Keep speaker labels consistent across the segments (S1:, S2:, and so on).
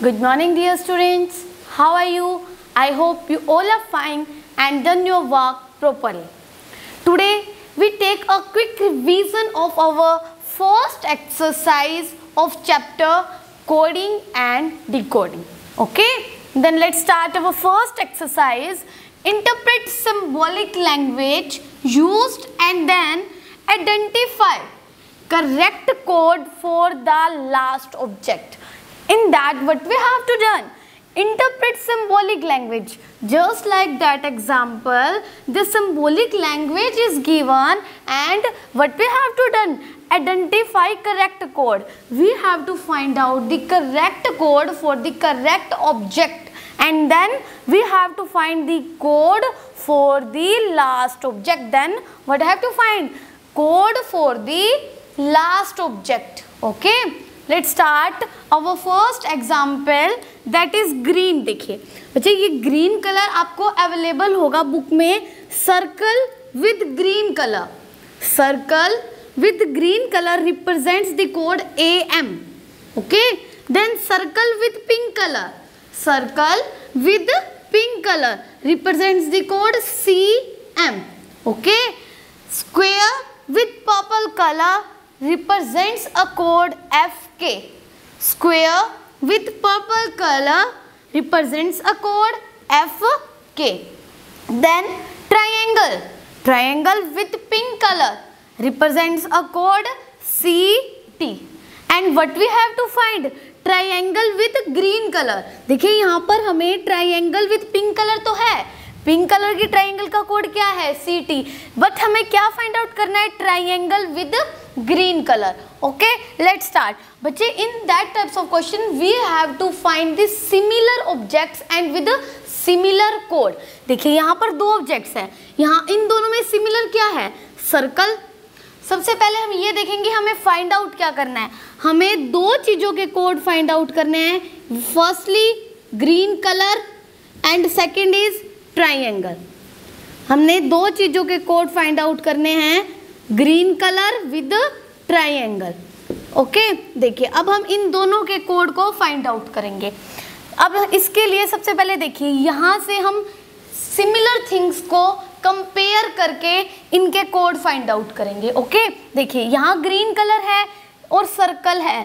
S1: Good morning dear students. How are you? I hope you all are fine and done your work properly. Today we take a quick revision of our first exercise of chapter coding and decoding. Okay? Then let's start our first exercise interpret symbolic language used and then identify correct code for the last object. In that what we have to done? Interpret symbolic language. Just like that example, the symbolic language is given and what we have to done? Identify correct code. We have to find out the correct code for the correct object and then we have to find the code for the last object then what I have to find code for the last object okay let's start our first example that is green dekhiye बच्चे ye green color aapko available hoga book mein circle with green color circle with green color represents the code AM okay then circle with pink color circle with pink color represents the code CM. Okay. Square with purple color represents a code FK. Square with purple color represents a code FK. Then triangle. Triangle with pink color represents a code CT. And what we have to find? Triangle with green colour देखिए यहाँ पर हमें triangle with pink colour तो है pink colour की triangle का code क्या है सी टी बट हमें क्या फाइंड आउट करना है triangle with green colour okay let start बच्चे in that types of question we have to find this similar objects and with similar code देखिए यहाँ पर दो ऑब्जेक्ट्स हैं यहाँ इन दोनों में सिमिलर क्या है सर्कल सबसे पहले हम ये देखेंगे हमें फाइंड आउट क्या करना है हमें दो चीज़ों के कोड फाइंड आउट करने हैं firstly green colour and second is triangle हमने दो चीज़ों के कोड फाइंड आउट करने हैं green colour with triangle okay देखिए अब हम इन दोनों के कोड को फाइंड आउट करेंगे अब इसके लिए सबसे पहले देखिए यहाँ से हम सिमिलर थिंग्स को कंपेयर करके इनके कोड फाइंड आउट करेंगे ओके देखिए यहाँ ग्रीन कलर है और सर्कल है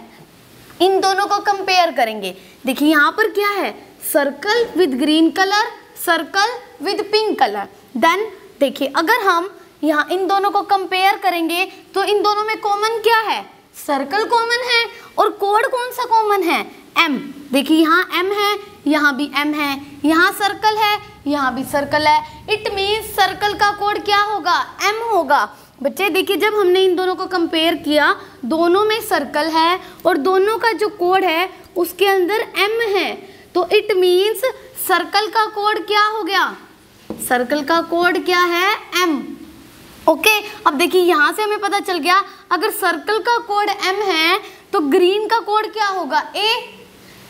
S1: इन दोनों को कंपेयर करेंगे देखिए यहाँ पर क्या है circle with green colour circle with pink colour then देखिए अगर हम यहाँ इन दोनों को कंपेयर करेंगे तो इन दोनों में कॉमन क्या है सर्कल कॉमन है और कोड कौन सा कॉमन है एम देखिए यहाँ एम है यहाँ भी एम है यहाँ सर्कल है यहाँ भी सर्कल है इट मीन्स सर्कल का कोड क्या होगा एम होगा बच्चे देखिए जब हमने इन दोनों को कंपेयर किया दोनों में सर्कल है और दोनों का जो कोड है उसके अंदर एम है तो इट मीन्स सर्कल का कोड क्या हो गया सर्कल का कोड क्या है एम ओके okay, अब देखिए यहाँ से हमें पता चल गया अगर सर्कल का कोड एम है तो ग्रीन का कोड क्या होगा ए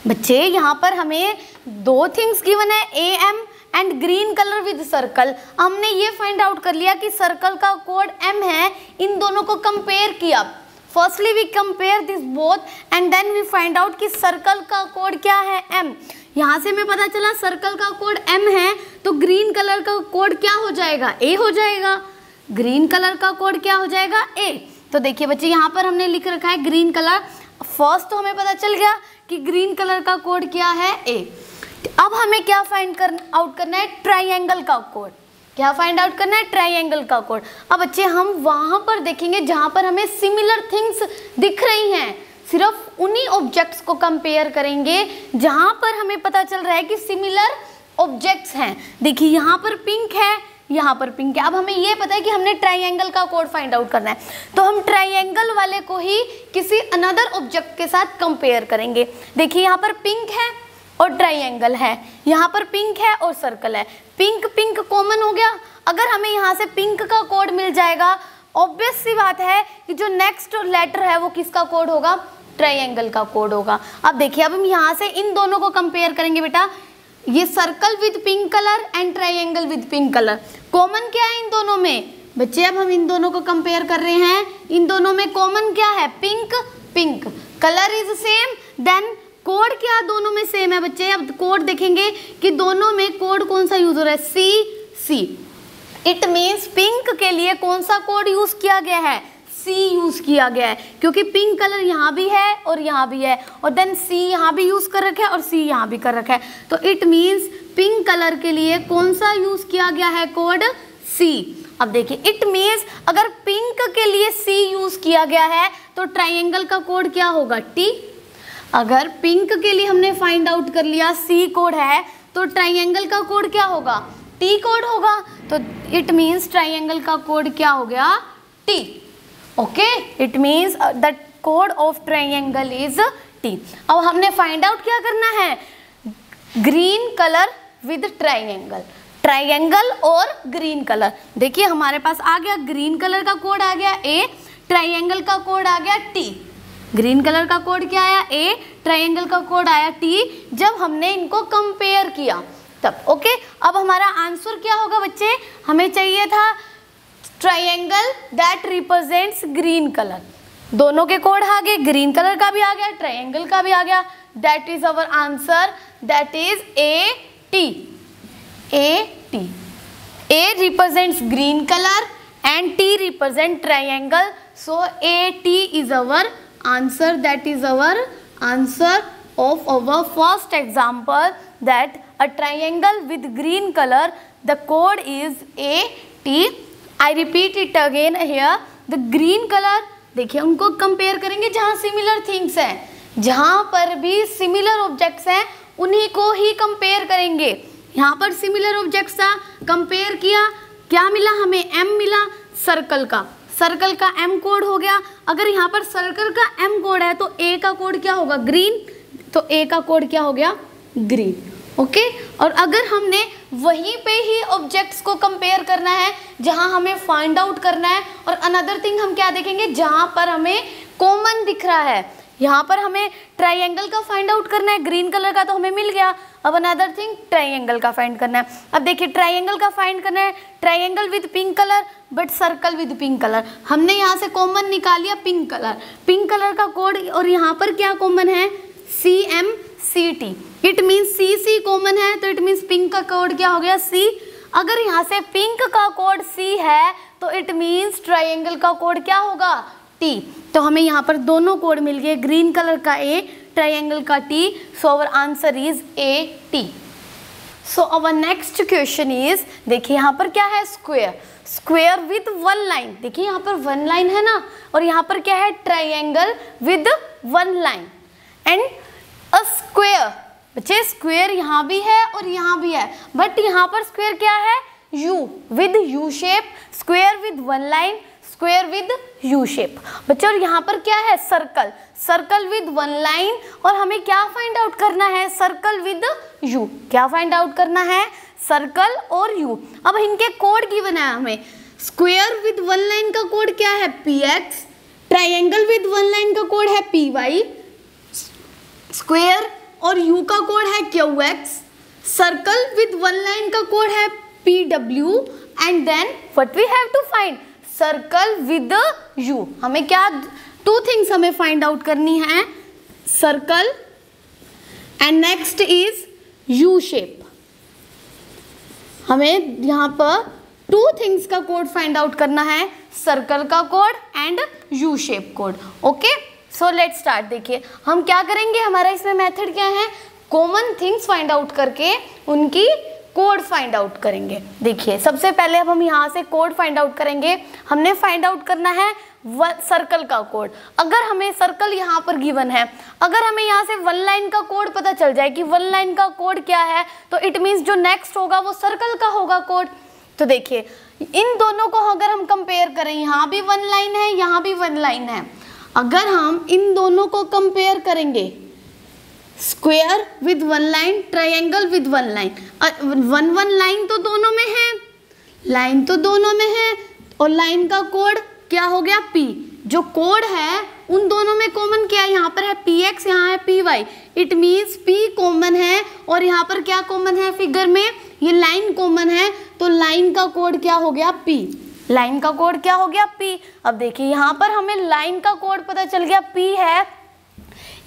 S1: बच्चे यहाँ पर हमें दो थिंग्स गिवन है A M and green colour with circle हमने ये फाइंड आउट कर लिया कि सर्कल का कोड एम है इन दोनों को कंपेयर किया firstly we compare this both and then we find out कि सर्कल का कोड क्या है एम यहाँ से हमें पता चला सर्कल का कोड एम है तो ग्रीन कलर का कोड क्या हो जाएगा ए हो जाएगा ग्रीन कलर का कोड क्या हो जाएगा ए तो देखिए बच्चे यहाँ पर हमने लिख रखा है ग्रीन कलर फर्स्ट तो हमें पता चल गया कि ग्रीन कलर का कोड क्या है ए अब हमें क्या फाइंड कर आउट करना है ट्राइंगल का कोड क्या फाइंड आउट करना है ट्राइंगल का कोड अब बच्चे हम वहां पर देखेंगे जहां पर हमें सिमिलर थिंग्स दिख रही हैं सिर्फ उन्हीं ऑब्जेक्ट्स को कंपेयर करेंगे जहां पर हमें पता चल रहा है कि सिमिलर ऑब्जेक्ट्स हैं देखिए यहाँ पर पिंक है यहाँ पर पिंक है अब हमें ये पता है कि हमने ट्राइंगल का कोड फाइंड आउट करना है तो हम ट्राइंगल वाले को ही किसी अनदर ऑब्जेक्ट के साथ कंपेयर करेंगे देखिए यहाँ पर पिंक है और ट्राइंगल है यहाँ पर पिंक है और सर्कल है पिंक पिंक कॉमन हो गया अगर हमें यहाँ से पिंक का कोड मिल जाएगा ऑब्वियस सी बात है कि जो नेक्स्ट लेटर है वो किसका कोड होगा ट्राइंगल का कोड होगा अब देखिए अब हम यहाँ से इन दोनों को कंपेयर करेंगे बेटा ये circle with pink colour and triangle with pink colour common क्या है इन दोनों में बच्चे अब हम इन दोनों को कंपेयर कर रहे हैं इन दोनों में कॉमन क्या है pink pink colour is same then code क्या दोनों में सेम है बच्चे अब कोड देखेंगे कि दोनों में कोड कौन सा यूज हो रहा है C C it means pink के लिए कौन सा कोड यूज किया गया है सी यूज़ किया गया है क्योंकि पिंक कलर यहाँ भी है और यहाँ भी है और देन सी यहाँ भी यूज़ कर रखा है और सी यहाँ भी कर रखा है तो इट मीन्स पिंक कलर के लिए कौन सा यूज़ किया गया है कोड सी अब देखिए इट मीन्स अगर पिंक के लिए सी यूज़ किया गया है तो ट्राइंगल का कोड क्या होगा टी अगर पिंक के लिए हमने फाइंड आउट कर लिया सी कोड है तो ट्राइंगल का कोड क्या होगा टी कोड होगा तो इट मीन्स ट्राइंगल का कोड क्या हो गया T okay it means the code of triangle is T अब हमने फाइंड आउट क्या करना है green colour with triangle triangle और ग्रीन कलर देखिए हमारे पास आ गया ग्रीन कलर का कोड आ गया ए ट्राइंगल का कोड आ गया टी ग्रीन कलर का कोड क्या आया ए ट्राइंगल का कोड आया टी जब हमने इनको कंपेयर किया तब ओके अब हमारा आंसर क्या होगा बच्चे हमें चाहिए था triangle that represents green colour दोनों के कोड आ गए ग्रीन कलर का भी आ गया ट्राइंगल का भी आ गया that is our answer that is A T A T A represents green colour and T represent triangle so A T is our answer that is our answer of our first example that a triangle with green colour the code is A T I repeat it again here the green colour देखिए उनको compare करेंगे जहाँ similar things हैं जहाँ पर भी similar objects हैं उन्हीं को ही कंपेयर करेंगे यहाँ पर सिमिलर ऑब्जेक्ट्स था कंपेयर किया क्या मिला हमें एम मिला सर्कल का सर्कल का एम कोड हो गया अगर यहाँ पर सर्कल का एम कोड है तो ए का कोड क्या होगा ग्रीन तो ए का कोड क्या हो गया ग्रीन ओके और अगर हमने वहीं पे ही ऑब्जेक्ट्स को कंपेयर करना है जहां हमें फाइंड आउट करना है और अनदर थिंग हम क्या देखेंगे जहां पर हमें कॉमन दिख रहा है यहाँ पर हमें ट्राइंगल का फाइंड आउट करना है ग्रीन कलर का तो हमें मिल गया अब अनदर थिंग ट्राइंगल का फाइंड करना है अब देखिए ट्राइंगल का फाइंड करना है triangle with pink colour but circle with pink colour हमने यहाँ से कॉमन निकाल लिया पिंक कलर पिंक कलर का कोड और यहाँ पर क्या कॉमन है C M C T it means C C common है तो इट मीन्स पिंक का कोड क्या हो गया सी अगर यहाँ से पिंक का कोड सी है तो इट मीन्स ट्राइंगल का कोड क्या होगा टी तो हमें यहाँ पर दोनों कोड मिल गए ग्रीन कलर का ए ट्राइंगल का T so our answer is A T so our next question is देखिए यहाँ पर क्या है square square with one line देखिए यहाँ पर वन लाइन है ना और यहाँ पर क्या है triangle with one line and a square बच्चे स्क्वेयर यहाँ भी है और यहाँ भी है बट यहाँ पर स्क्वेयर क्या है U with U shape square with one line square with U shape बच्चे और यहाँ पर क्या है circle circle with one line और हमें क्या फाइंड आउट करना है सर्कल विद यू क्या फाइंड आउट करना है सर्कल और यू अब इनके कोड की बनाया हमें स्क्वेयर विद वन लाइन का कोड क्या है P X triangle with one line का कोड है पी वाई स्क्वेयर और यू का कोड है Q X circle with one line का कोड है P W and then what we have to find circle with U हमें क्या two things हमें फाइंड आउट करनी है circle and next is U shape हमें यहाँ पर टू थिंग्स का कोड फाइंड आउट करना है सर्कल का code and U shape code okay so let start देखिए हम क्या करेंगे हमारा इसमें मेथड क्या है कॉमन थिंग्स फाइंड आउट करके उनकी कोड फाइंड आउट करेंगे देखिए सबसे पहले अब हम यहाँ से कोड फाइंड आउट करेंगे हमने फाइंड आउट करना है सर्कल का कोड अगर हमें सर्कल यहाँ पर गिवन है अगर हमें यहाँ से वन लाइन का कोड पता चल जाए कि वन लाइन का कोड क्या है तो इट मीन्स जो नेक्स्ट होगा वो सर्कल का होगा कोड तो देखिए इन दोनों को अगर हम कंपेयर करें यहाँ भी वन लाइन है यहाँ भी वन लाइन है अगर हम इन दोनों को कंपेयर करेंगे square with one line triangle with one line one one line तो दोनों में है लाइन तो दोनों में है और लाइन का कोड क्या हो गया पी जो कोड है उन दोनों में कॉमन क्या है यहाँ पर है पी एक्स यहाँ है P Y it means P common है और यहाँ पर क्या कॉमन है फिगर में ये लाइन कॉमन है तो लाइन का कोड क्या हो गया पी लाइन का कोड क्या हो गया पी अब देखिए यहाँ पर हमें लाइन का कोड पता चल गया पी है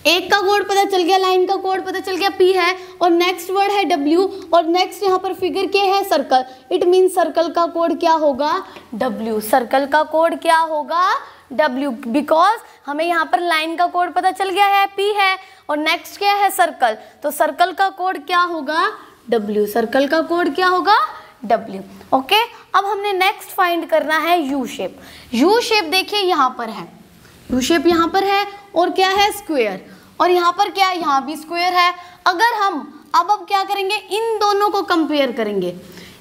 S1: एक का कोड पता चल गया लाइन का कोड पता चल गया पी है और नेक्स्ट वर्ड है डब्ल्यू और नेक्स्ट यहाँ पर फिगर के है सर्कल इट मीन सर्कल का कोड क्या होगा डब्ल्यू सर्कल का कोड क्या होगा डब्ल्यू बिकॉज हमें यहाँ पर लाइन का कोड पता चल गया है पी है और नेक्स्ट क्या है सर्कल तो सर्कल का कोड क्या होगा डब्ल्यू सर्कल का कोड क्या होगा W. ओके अब हमने नेक्स्ट फाइंड करना है यू शेप यू शेप देखिए यहाँ पर है यू शेप यहाँ पर है और क्या है स्क्वेयर और यहाँ पर क्या है यहाँ भी स्क्वेयर है अगर हम अब अब क्या करेंगे इन दोनों को कंपेयर करेंगे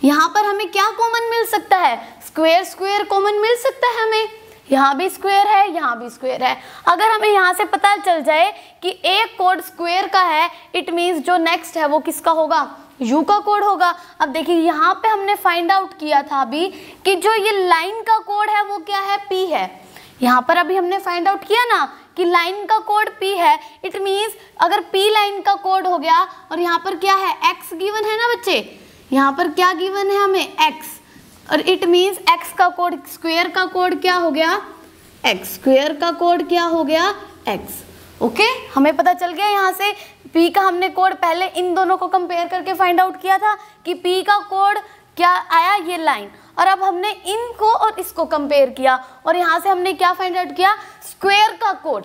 S1: यहाँ पर हमें क्या कॉमन मिल सकता है स्क्वेयर स्क्वेयर कॉमन मिल सकता है हमें यहाँ भी स्क्वेयर है यहाँ भी स्क्वेयर है अगर हमें यहाँ से पता चल जाए कि एक कोड स्क्वेयर का है इट मीन्स जो नेक्स्ट है वो किसका होगा यू का कोड होगा अब देखिए यहाँ पे हमने फाइंड आउट किया था अभी कि जो ये लाइन का कोड है वो क्या है पी है यहाँ पर अभी हमने फाइंड आउट किया ना कि लाइन का कोड पी है इट मीन्स अगर पी लाइन का कोड हो गया और यहाँ पर क्या है एक्स गिवन है ना बच्चे यहाँ पर क्या गिवन है हमें एक्स और इट मीन्स एक्स का कोड स्क्वेयर का कोड क्या हो गया एक्स स्क्वेयर का कोड क्या हो गया एक्स ओके हमें पता चल गया यहाँ से पी का हमने कोड पहले इन दोनों को कंपेयर करके फाइंड आउट किया था कि पी का कोड क्या आया ये लाइन और अब हमने इनको और इसको कंपेयर किया और यहाँ से हमने क्या फाइंड आउट किया स्क्वेयर का कोड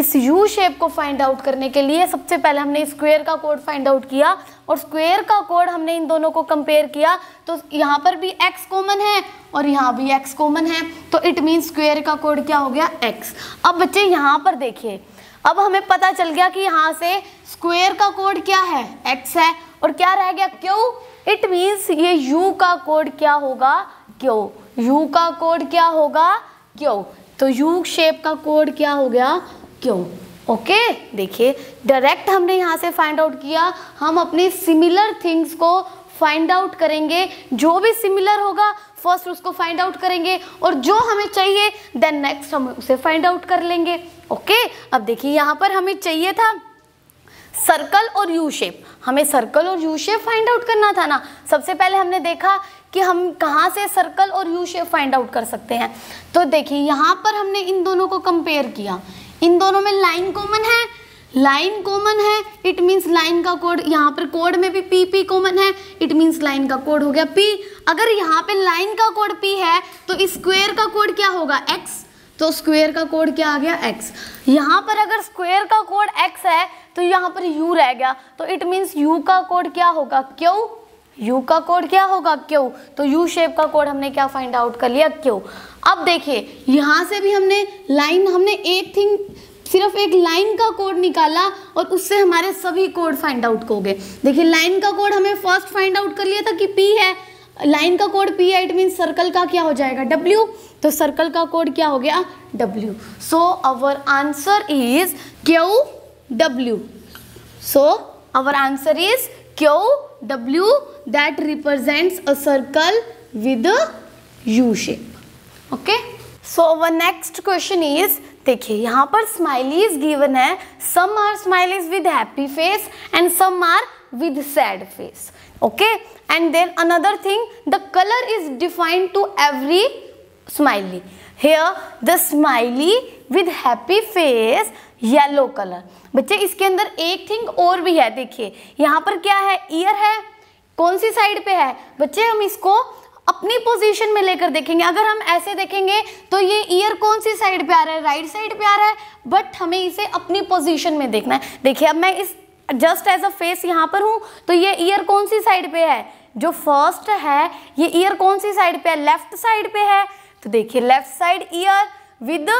S1: इस यू शेप को फाइंड आउट करने के लिए सबसे पहले हमने स्क्वेयर का कोड फाइंड आउट किया और स्क्वेयर का कोड हमने इन दोनों को कंपेयर किया तो यहाँ पर भी x कॉमन है और यहाँ भी x कॉमन है तो इट मीन स्क्वेयर का कोड क्या हो गया x अब बच्चे यहाँ पर देखिए अब हमें पता चल गया कि यहाँ से स्क्वेयर का कोड क्या है एक्स है और क्या रह गया क्यों इट मीन्स ये यू का कोड क्या होगा क्यों यू का कोड क्या होगा क्यों तो यू शेप का कोड क्या हो गया क्यों ओके okay, देखिए डायरेक्ट हमने यहाँ से फाइंड आउट किया हम अपनी सिमिलर थिंग्स को फाइंड आउट करेंगे जो भी सिमिलर होगा फर्स्ट उसको फाइंड आउट करेंगे और जो हमें चाहिए देन नेक्स्ट हम उसे फाइंड आउट कर लेंगे ओके okay? अब देखिए यहाँ पर हमें चाहिए था सर्कल और यू शेप हमें सर्कल और यू शेप फाइंड आउट करना था ना सबसे पहले हमने देखा कि हम कहाँ से सर्कल और यू शेप फाइंड आउट कर सकते हैं तो देखिए यहाँ पर हमने इन दोनों को कंपेयर किया इन दोनों में लाइन कॉमन है लाइन कॉमन है इट मीन्स लाइन का कोड यहाँ पर कोड में भी पी पी कॉमन है इट मीन्स लाइन का कोड हो गया पी अगर यहाँ पे लाइन का कोड पी है तो स्क्वेयर का कोड क्या होगा एक्स तो स्क्वेयर का कोड क्या आ गया एक्स यहाँ पर अगर स्क्वेयर का कोड एक्स है तो यहाँ पर यू रह गया तो इट मीन्स यू का कोड क्या होगा क्यों U का कोड क्या होगा क्यों तो U शेप का कोड हमने क्या फाइंड आउट कर लिया क्यों अब देखिए यहाँ से भी हमने लाइन हमने एक थिंग सिर्फ एक लाइन का कोड निकाला और उससे हमारे सभी कोड फाइंड आउट हो गए देखिए लाइन का कोड हमें फर्स्ट फाइंड आउट कर लिया था कि पी है लाइन का कोड पी है इट मीन सर्कल का क्या हो जाएगा डब्ल्यू तो सर्कल का कोड क्या हो गया W so our answer is Q W so our answer is Q W that represents a circle with U shape okay so our next question is देखिए यहाँ पर स्माइलीज गिवन है some are smileys with happy face and some are with sad face okay and then another thing the colour is defined to every smiley here the smiley with happy face yellow colour बच्चे इसके अंदर एक thing और भी है देखिए यहाँ पर क्या है ईयर है कौन सी साइड पे है बच्चे हम इसको अपनी पोजीशन में लेकर देखेंगे अगर हम ऐसे देखेंगे तो ये ईयर कौन सी साइड पे आ रहा है राइट साइड पे आ रहा है बट हमें इसे अपनी पोजीशन में देखना है देखिए अब मैं इस जस्ट एज अ फेस यहाँ पर हूँ तो ये ईयर कौन सी साइड पे है जो फर्स्ट है ये ईयर कौन सी साइड पे है लेफ्ट साइड पे है तो देखिए left side ear with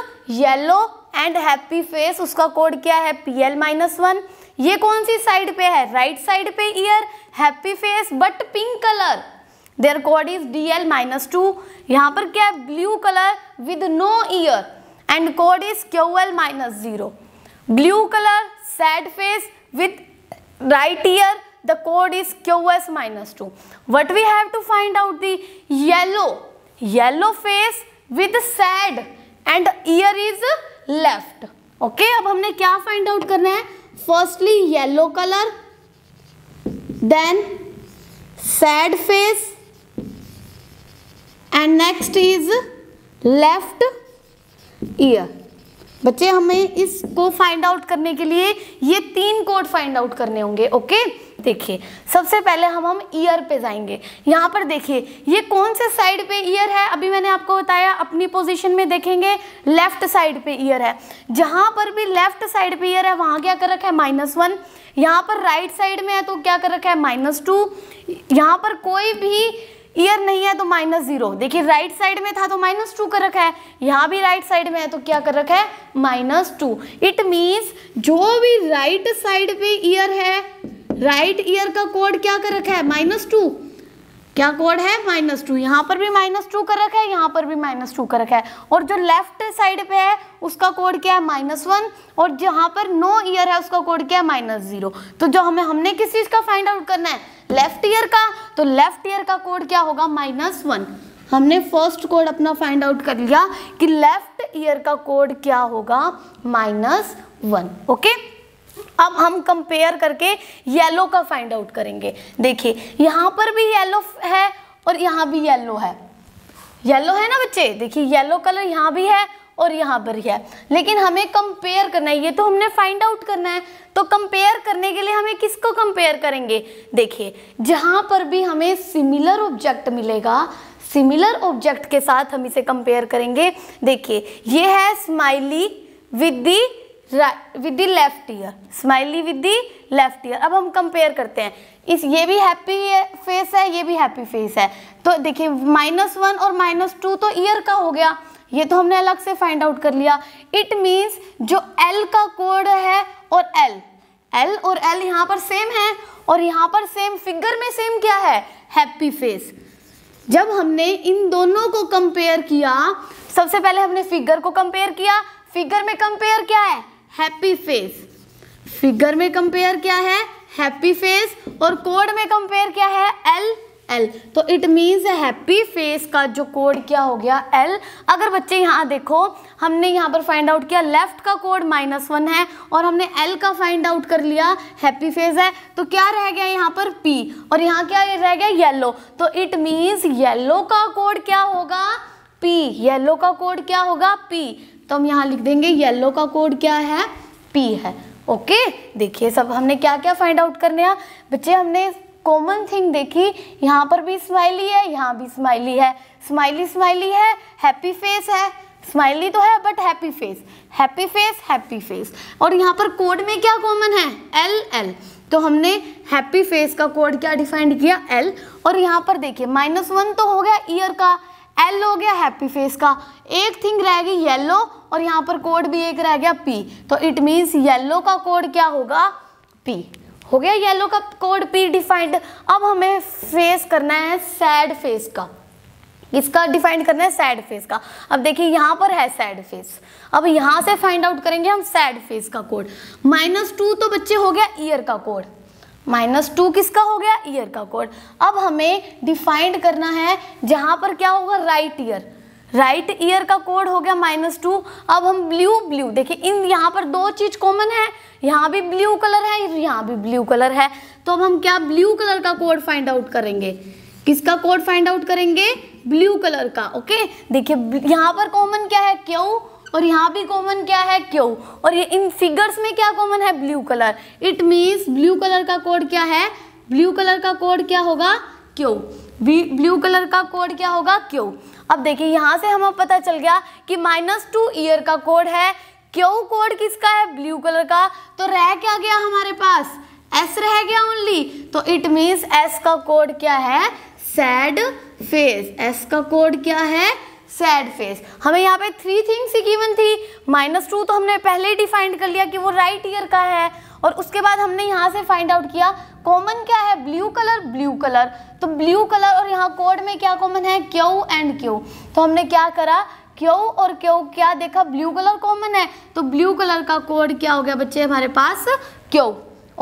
S1: yellow and happy face उसका कोड क्या है पी एल माइनस वन ये कौन सी साइड पे है राइट साइड पे ear happy face but pink colour their code is D L minus two यहां पर क्या है blue colour with no ear and code is Q L minus zero blue colour sad face with right ear the code is Q S minus two what we have to find out the yellow yellow face with sad and ear is left okay अब हमने क्या find out करना है firstly yellow colour then sad face and next is left ear बच्चे हमें इसको find out करने के लिए ये तीन कोड फाइंड आउट करने होंगे ओके देखिए सबसे पहले हम हम ईयर पे जाएंगे यहाँ पर देखिए ये कौन से साइड पे ईयर है अभी मैंने आपको बताया अपनी पोजीशन में देखेंगे लेफ्ट साइड पे ईयर है जहाँ पर भी लेफ्ट साइड पे ईयर है वहाँ क्या कर रखा है माइनस वन यहाँ पर राइट right साइड में है तो क्या कर रखा है माइनस टू यहाँ पर कोई भी ईयर नहीं है तो माइनस जीरो देखिए राइट साइड में था तो माइनस टू कर रखा है यहाँ भी राइट साइड में है तो क्या कर रखा है माइनस टू इट मीन्स जो भी राइट साइड पे ईयर है राइट ईयर का कोड क्या कर रखा है माइनस टू क्या कोड है माइनस टू यहाँ पर भी माइनस टू कर रखा है यहाँ पर भी माइनस टू कर रखा है और जो लेफ्ट साइड पे है उसका कोड क्या है माइनस वन और जहाँ पर नो ईयर है उसका कोड क्या है माइनस जीरो तो जो हमें हमने किस चीज़ का फाइंड आउट करना है लेफ्ट ईयर का तो लेफ्ट ईयर का कोड क्या होगा माइनस वन हमने फर्स्ट कोड अपना फाइंड आउट कर लिया कि लेफ्ट ईयर का कोड क्या होगा माइनस वन ओके अब हम कंपेयर करके येलो का फाइंड आउट करेंगे देखिए यहां पर भी येलो है और यहां भी येलो है येलो है ना बच्चे देखिए येलो कलर यहां भी है और यहां पर है लेकिन हमें कंपेयर करना है ये तो हमने फाइंड आउट करना है तो कंपेयर करने के लिए हमें किसको कंपेयर करेंगे देखिए जहां पर भी हमें सिमिलर ऑब्जेक्ट मिलेगा सिमिलर ऑब्जेक्ट के साथ हम इसे कंपेयर करेंगे देखिए ये है smiley with the with the left ear smiley with the left ear अब हम कंपेयर करते हैं इस ये भी हैप्पी फेस है ये भी हैप्पी फेस है तो देखिए माइनस वन और माइनस टू तो ईयर का हो गया ये तो हमने अलग से फाइंड आउट कर लिया इट मीन्स जो एल का कोड है और एल एल और एल यहाँ पर सेम है और यहाँ पर सेम फिगर में सेम क्या है हैप्पी फेस जब हमने इन दोनों को कंपेयर किया सबसे पहले हमने फिगर को कंपेयर किया फिगर में कंपेयर क्या है हैप्पी फेस फिगर में कंपेयर क्या है हैप्पी फेस और कोड में कंपेयर क्या है एल एल तो इट मीन्स हैप्पी फेस का जो कोड क्या हो गया एल अगर बच्चे यहाँ देखो हमने यहाँ पर फाइंड आउट किया लेफ्ट का कोड माइनस वन है और हमने एल का फाइंड आउट कर लिया हैप्पी फेस है तो क्या रह गया यहाँ पर पी और यहाँ क्या रह गया येलो तो इट मीन्स येलो का कोड क्या होगा पी येलो का कोड क्या होगा पी तो हम यहाँ लिख देंगे येलो का कोड क्या है पी है ओके देखिए सब हमने क्या क्या फाइंड आउट करने हैं बच्चे हमने कॉमन थिंग देखी यहाँ पर भी स्माइली है यहाँ भी स्माइली है स्माइली स्माइली है हैप्पी फेस है स्माइली तो है but happy face happy face happy face और यहाँ पर कोड में क्या कॉमन है एल एल तो हमने हैप्पी फेस का कोड क्या डिफाइंड किया एल और यहाँ पर देखिए माइनस वन तो हो गया ईयर का एल हो गया हैप्पी फेस का एक थिंग रह गई येलो और यहाँ पर कोड भी एक रह गया पी तो इट मीन्स येलो का कोड क्या होगा पी हो गया येलो का कोड पी डिफाइंड अब हमें फेस करना है सैड फेस का इसका डिफाइंड करना है सैड फेस का अब देखिए यहाँ पर है सैड फेस अब यहाँ से फाइंड आउट करेंगे हम सैड फेस का कोड माइनस टू तो बच्चे हो गया ईयर का कोड माइनस टू किसका हो गया ईयर का कोड अब हमें डिफाइंड करना है जहां पर क्या होगा राइट ईयर राइट ईयर का कोड हो गया माइनस टू अब हम ब्लू ब्लू देखिए इन यहाँ पर दो चीज़ कॉमन है यहाँ भी ब्लू कलर है यहाँ भी ब्लू कलर है तो अब हम क्या ब्लू कलर का कोड फाइंड आउट करेंगे किसका कोड फाइंड आउट करेंगे ब्लू कलर का ओके देखिए यहाँ पर कॉमन क्या है क्यों और यहाँ भी कॉमन क्या है क्यू और ये इन फिगर्स में क्या कॉमन है blue colour it means blue colour का कोड क्या है ब्लू कलर का कोड क्या होगा क्यू ब्लू कलर का कोड क्या होगा क्यू अब देखिए यहाँ से हमें पता चल गया कि माइनस टू ईयर का कोड है क्यू कोड किसका है ब्लू कलर का तो रह क्या गया हमारे पास एस रह गया ओनली तो इट मीन्स एस का कोड क्या है सैड फेस एस का कोड क्या है सैड फेस हमें यहाँ पे थ्री थिंग्स ही गिवन थी माइनस टू तो हमने पहले ही डिफाइंड कर लिया कि वो राइट right ईयर का है और उसके बाद हमने यहाँ से फाइंड आउट किया कॉमन क्या है ब्लू कलर ब्लू कलर तो ब्लू कलर और यहाँ कोड में क्या कॉमन है क्यू एंड क्यू तो हमने क्या करा क्यू और क्यू क्या देखा ब्लू कलर कॉमन है तो ब्लू कलर का कोड क्या हो गया बच्चे हमारे पास क्यू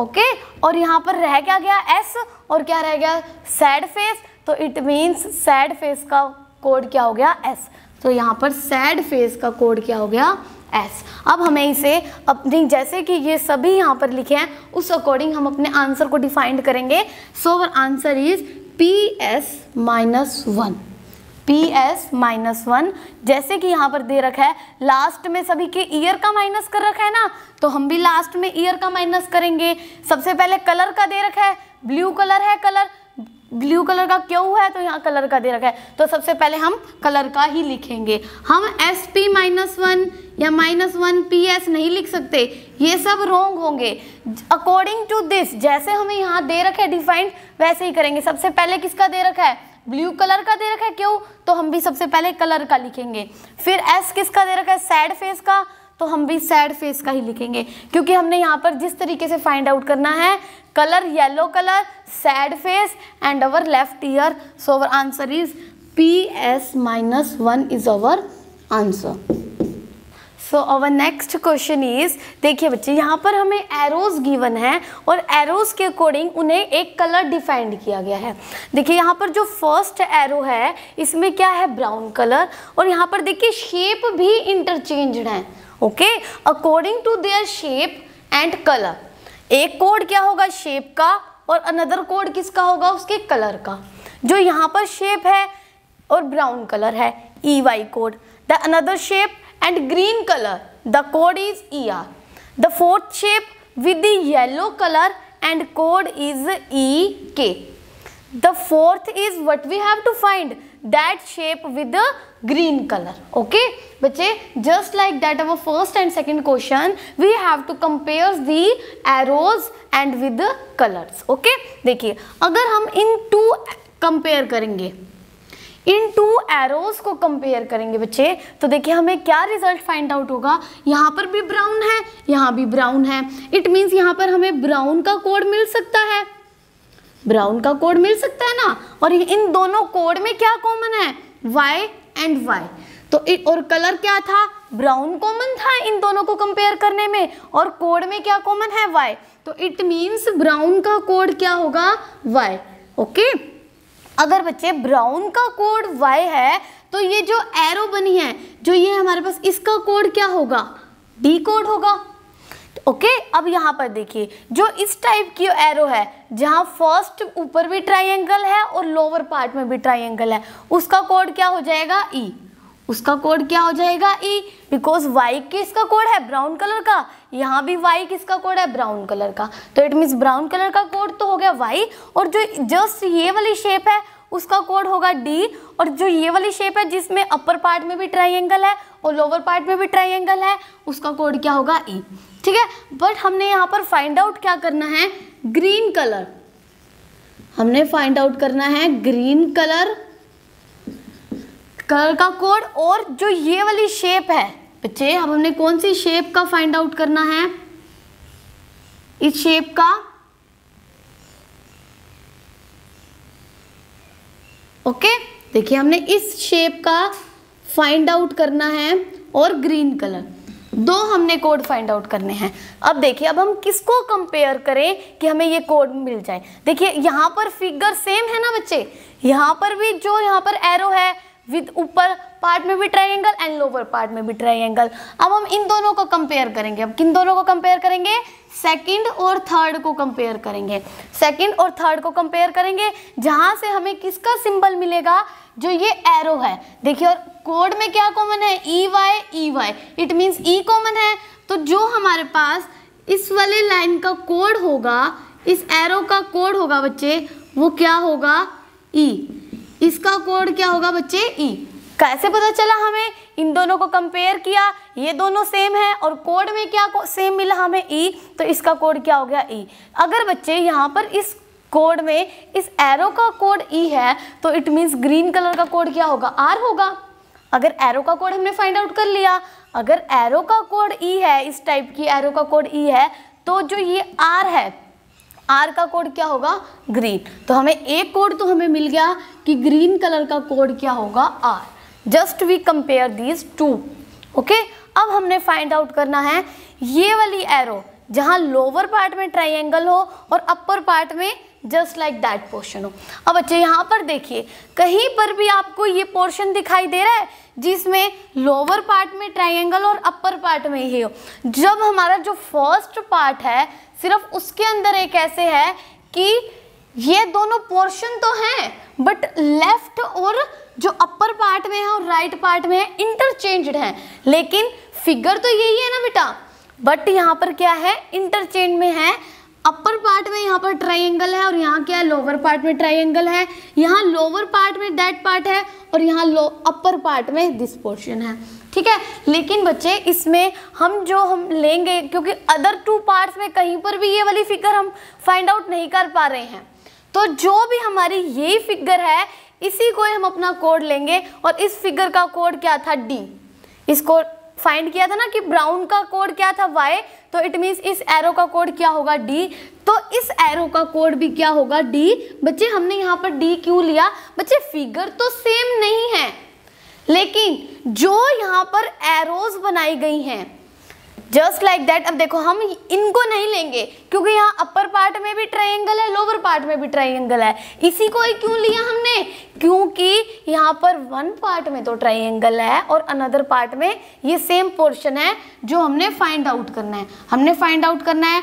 S1: ओके और यहाँ पर रह क्या गया एस और क्या रह गया सैड फेस तो इट मीन्स सैड फेस का कोड क्या हो गया एस तो यहाँ पर सैड फेस का कोड क्या हो गया एस अब हमें इसे अपनी जैसे कि ये सभी यहाँ पर लिखे हैं उस अकॉर्डिंग हम अपने आंसर को डिफाइंड करेंगे so our answer is P S minus one P S minus one जैसे कि यहाँ पर दे रखा है लास्ट में सभी के ईयर का माइनस कर रखा है ना तो हम भी लास्ट में ईयर का माइनस करेंगे सबसे पहले कलर का दे रखा है ब्लू कलर है कलर ब्लू कलर का क्यों है तो यहाँ कलर का दे रखा है तो सबसे पहले हम कलर का ही लिखेंगे हम एस पी माइनस वन या माइनस वन पी एस नहीं लिख सकते ये सब रोंग होंगे अकॉर्डिंग टू दिस जैसे हमें यहाँ दे रखे डिफाइंड वैसे ही करेंगे सबसे पहले किसका दे रखा है ब्लू कलर का दे रखा है क्यों तो हम भी सबसे पहले कलर का लिखेंगे फिर एस किसका दे रखा है सैड फेस का तो हम भी सैड फेस का ही लिखेंगे क्योंकि हमने यहाँ पर जिस तरीके से फाइंड आउट करना है colour yellow colour sad face and our left ear so our answer is P S minus one is our answer so our next question is देखिए बच्चे यहाँ पर हमें एरोज गिवन है और एरोज के अकॉर्डिंग उन्हें एक कलर डिफाइंड किया गया है देखिए यहाँ पर जो फर्स्ट एरो है इसमें क्या है ब्राउन कलर और यहाँ पर देखिए शेप भी इंटरचेंज्ड है okay according to their shape and colour एक कोड क्या होगा शेप का और अनदर कोड किसका होगा उसके कलर का जो यहाँ पर शेप है और ब्राउन कलर है E Y code the another shape and green colour the code is E R the fourth shape with the yellow colour and code is E K the fourth is what we have to find that shape with the green color okay bache just like that our first and second question we have to compare the arrows and with the colors okay dekhiye agar hum in two compare karenge इन two arrows को compare करेंगे बच्चे तो देखिए हमें क्या result find out होगा यहाँ पर भी ब्राउन है यहाँ भी ब्राउन है इट मीन्स यहाँ पर हमें ब्राउन का कोड मिल सकता है ब्राउन का कोड मिल सकता है ना और इन दोनों कोड में क्या कॉमन है वाई एंड वाई तो और कलर क्या था ब्राउन कॉमन था इन दोनों को कंपेयर करने में और कोड में क्या कॉमन है वाई तो इट मीन्स ब्राउन का कोड क्या होगा वाई ओके अगर बच्चे ब्राउन का कोड वाई है तो ये जो एरो बनी है जो ये हमारे पास इसका कोड क्या होगा डी कोड होगा ओके okay, अब यहाँ पर देखिए जो इस टाइप की एरो है जहाँ फर्स्ट ऊपर भी ट्राइंगल है और लोअर पार्ट में भी ट्राइंगल है उसका कोड क्या हो जाएगा ई e. उसका कोड क्या हो जाएगा ई बिकॉज वाई किसका कोड है ब्राउन कलर का यहाँ भी वाई किसका कोड है ब्राउन कलर का तो इट मीन्स ब्राउन कलर का कोड तो हो गया वाई और जो जस्ट ये वाली शेप है उसका कोड होगा डी और जो ये वाली शेप है जिसमें अपर पार्ट में भी ट्राइंगल है और लोअर पार्ट में भी ट्राइंगल है उसका कोड क्या होगा ई e. ठीक है बट हमने यहाँ पर फाइंड आउट क्या करना है ग्रीन कलर हमने फाइंड आउट करना है ग्रीन कलर कलर का कोड और जो ये वाली शेप है बच्चे अब हमने कौन सी शेप का फाइंड आउट करना है इस शेप का ओके देखिए हमने इस शेप का फाइंड आउट करना है और ग्रीन कलर दो हमने कोड फाइंड आउट करने हैं अब देखिए अब हम किसको कंपेयर करें कि हमें ये कोड मिल जाए देखिए यहाँ पर फिगर सेम है ना बच्चे यहाँ पर भी जो यहाँ पर एरो है विद ऊपर पार्ट में भी ट्राइंगल एंड लोअर पार्ट में भी ट्राइंगल अब हम इन दोनों को कंपेयर करेंगे अब किन दोनों को कंपेयर करेंगे सेकंड और थर्ड को कंपेयर करेंगे सेकंड और थर्ड को कंपेयर करेंगे जहाँ से हमें किसका सिंबल मिलेगा जो ये एरो है देखिए और कोड में क्या कॉमन है E Y E Y it means E common है तो जो हमारे पास इस वाले लाइन का कोड होगा इस एरो का कोड होगा बच्चे वो क्या होगा ई e. इसका कोड क्या होगा बच्चे ई e. कैसे पता चला हमें इन दोनों को कंपेयर किया ये दोनों सेम है और कोड में क्या सेम मिला हमें ई e, तो इसका कोड क्या हो गया ई e? अगर बच्चे यहाँ पर इस कोड में इस एरो का कोड ई e है तो इट मीन्स ग्रीन कलर का कोड क्या होगा आर होगा अगर एरो का कोड हमने फाइंड आउट कर लिया अगर एरो का कोड ई है इस टाइप की एरो का कोड ई है तो जो ये आर है आर का कोड क्या होगा ग्रीन तो हमें एक कोड तो हमें मिल गया कि ग्रीन कलर का कोड क्या होगा R just we compare these two okay अब हमने फाइंड आउट करना है ये वाली एरो जहाँ लोअर पार्ट में ट्राइंगल हो और अपर पार्ट में जस्ट लाइक दैट पोर्शन हो अब बच्चे यहाँ पर देखिए कहीं पर भी आपको ये पोर्शन दिखाई दे रहा है जिसमें लोअर पार्ट में ट्राइंगल और अपर पार्ट में ही हो जब हमारा जो फर्स्ट पार्ट है सिर्फ उसके अंदर एक ऐसे है कि ये दोनों पोर्शन तो हैं बट लेफ्ट और जो अपर पार्ट में है और राइट पार्ट में है इंटरचेंज्ड है लेकिन फिगर तो यही है ना बेटा बट यहाँ पर क्या है इंटरचेंज में है अपर पार्ट में यहाँ पर ट्राइंगल है और यहाँ क्या है लोअर पार्ट में ट्राइंगल है यहाँ लोअर पार्ट में डेट पार्ट है और यहाँ लो अपर पार्ट में दिस पोर्शन है ठीक है लेकिन बच्चे इसमें हम जो हम लेंगे क्योंकि अदर टू पार्ट्स में कहीं पर भी ये वाली फिगर हम फाइंड आउट नहीं कर पा रहे हैं तो जो भी हमारी ये फिगर है इसी को हम अपना कोड लेंगे और इस फिगर का कोड क्या था डी इसको फाइंड किया था ना कि ब्राउन का कोड क्या था वाई तो इट मीन्स इस एरो का कोड क्या होगा डी तो इस एरो का कोड भी क्या होगा डी बच्चे हमने यहाँ पर डी क्यों लिया बच्चे फिगर तो सेम नहीं है लेकिन जो यहाँ पर एरोज बनाई गई हैं जस्ट लाइक दैट अब देखो हम इनको नहीं लेंगे क्योंकि यहाँ अपर पार्ट में भी ट्राइंगल है लोअर पार्ट में भी ट्राइंगल है इसी को क्यों लिया हमने क्योंकि यहाँ पर वन पार्ट में तो ट्राइंगल है और अनदर पार्ट में ये सेम पोर्शन है जो हमने फाइंड आउट करना है हमने फाइंड आउट करना है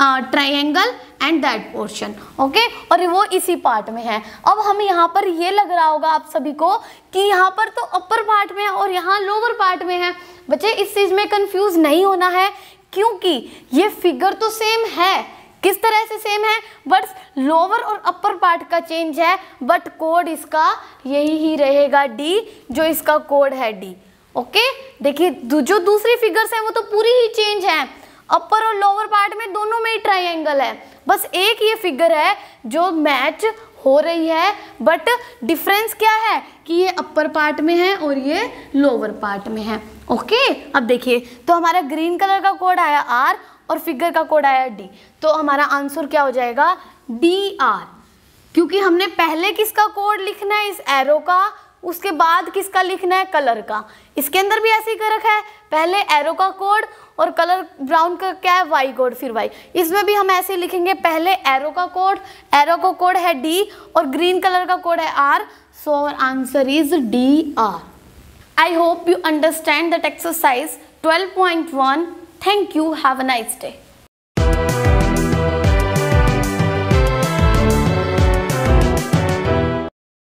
S1: triangle and that portion okay और वो इसी पार्ट में है अब हम यहाँ पर ये लग रहा होगा आप सभी को कि यहाँ पर तो अपर पार्ट में है और यहाँ लोअर पार्ट में है बच्चे इस चीज़ में कंफ्यूज नहीं होना है क्योंकि ये फिगर तो सेम है किस तरह से सेम है बट लोअर और अपर पार्ट का चेंज है बट कोड इसका यही ही रहेगा डी जो इसका कोड है डी ओके देखिए जो दूसरी फिगर्स हैं वो तो पूरी ही चेंज है अपर और लोअर पार्ट में दोनों ट्राइंगल है बस एक ये फिगर है जो मैच हो रही है बट डिफरेंस क्या है कि ये अपर पार्ट में है और ये लोअर पार्ट में है ओके okay? अब देखिए तो हमारा ग्रीन कलर का कोड आया आर और फिगर का कोड आया डी तो हमारा आंसर क्या हो जाएगा डी आर क्योंकि हमने पहले किसका कोड लिखना है इस एरो का उसके बाद किसका लिखना है कलर का इसके अंदर भी ऐसे ही कर रखा है पहले एरो का कोड और कलर ब्राउन का क्या है वाई कोड फिर वाई इसमें भी हम ऐसे लिखेंगे पहले एरो का कोड एरो का कोड है डी और ग्रीन कलर का कोड है R so our answer is D R I hope you understand that exercise 12.1 thank you have a nice day